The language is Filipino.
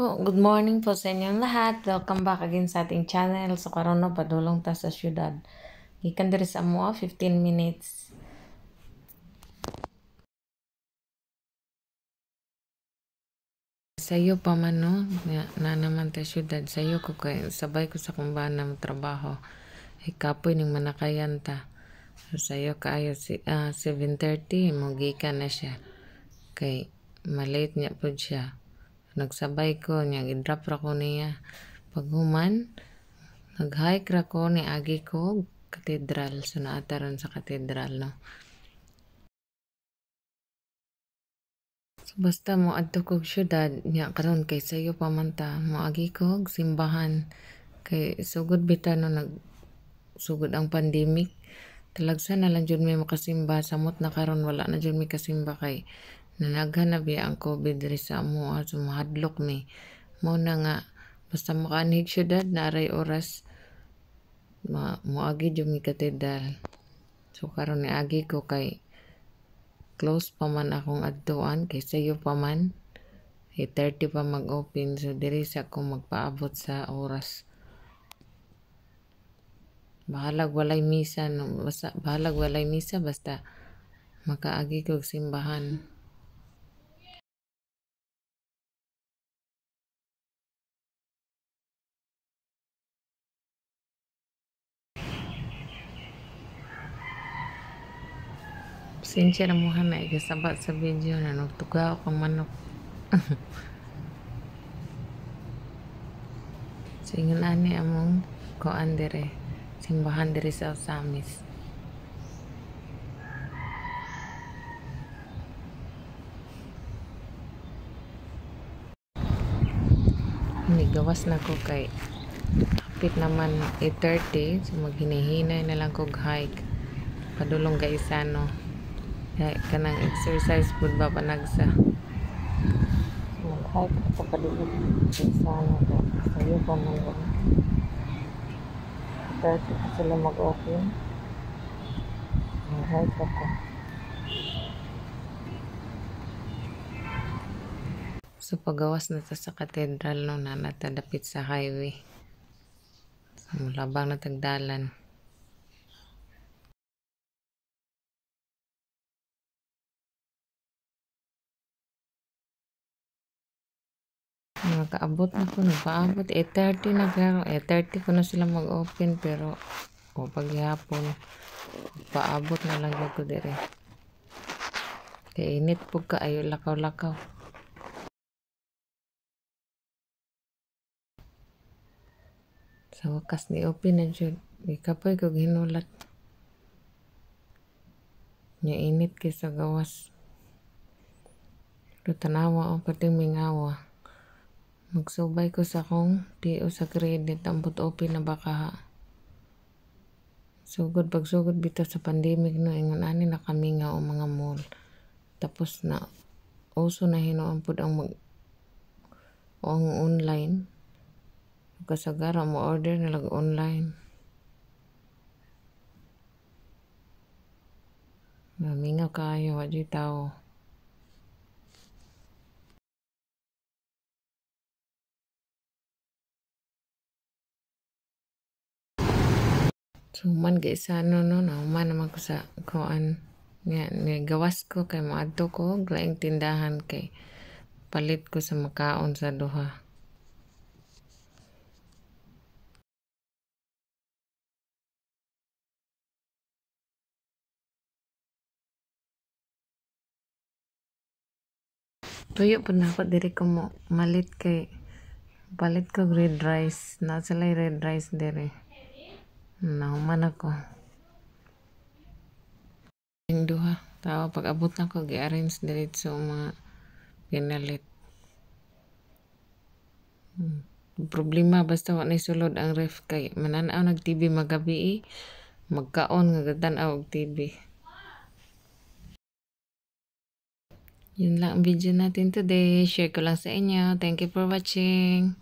po, good morning po sa inyong lahat. Welcome back again sa ating channel sa so, Corona Padulong ta sa syudad. Gikan diri sa mo 15 minutes. Sayo pa man no, na, naman ta syudad sayo ko kay sabay ko sa kumbana ng trabaho. Ikapoy ning manakayan ta. Sayo kaayo si uh, ah, 7:30 mo gikan na siya. Kay malate niya po siya Nagsabay ko niya, gidrop ra ko niya. Paghuman, nag-hike ra ko ni Agi ko, katedral. So, naataran sa katedral, no? So, basta mo adto kog syudad niya karon kay sayo pamanta mo agi ko simbahan kay sugod bitan no nag sugod ang pandemic talagsa na lang jud may makasimba samot na karon wala na jud may kasimba kay na naghanab ya ang COVID diri sa amo at ah, sumahadlok mi. Mo na nga, basta makaanhig syudad na aray oras, ma muagi jud mi katedral. So karon ni agi ko kay close pa man akong adtuan kay sayo pa man. E 30 pa mag-open so diri sa ko magpaabot sa oras. Bahalag walay misa, no? basta, bahalag walay misa basta makaagi kog simbahan. Pasensya na muna eh, na igasaba sa video na nagtugaw kang manok. so, ani among koan dire. Simbahan dire sa Osamis. Nigawas na ko kay kapit naman 8.30 so maghinihinay na lang kog hike padulong gaisano kay kanang exercise pud ba panagsa kahit ako paliit sana ko sayo ko man ko kahit ako sila mag-open kahit ako So pagawas na ta sa katedral no na natadapit sa highway. So, mulabang na nakakaabot na ko nagpaabot 8.30 na pero 8.30 ko na sila mag open pero o paghihapon paabot na lang ko dire kay init po ka ayo lakaw lakaw sa wakas ni open na jud di kapoy ko ginulat nya init kay sa gawas Pero tanawa ang oh, pating mingawa. Magsubay ko sa kong PO sa credit ang butopi na baka ha. Sugod pagsugod bitaw sa pandemic no ingon ani na kami nga o mga mall. Tapos na uso na hinuon pud ang mag o ang online. Kasagara mo order na lag online. Mamingaw kayo, wadyo tao. Suman kay sa ano no, nauman naman ko sa kuan nga gawas ko kay moadto ko laing tindahan kay palit ko sa makaon sa duha. tuyo po na ako diri ko mo malit kay palit ko red rice na sila red rice diri nauman ako yung duha tao pag abot na ko gi-arrange diretso mga ginalit hmm. problema basta wa nay sulod ang ref kay mananaw nag TV magabi eh. magkaon nga gatan og TV yun lang ang video natin today. Share ko lang sa inyo. Thank you for watching.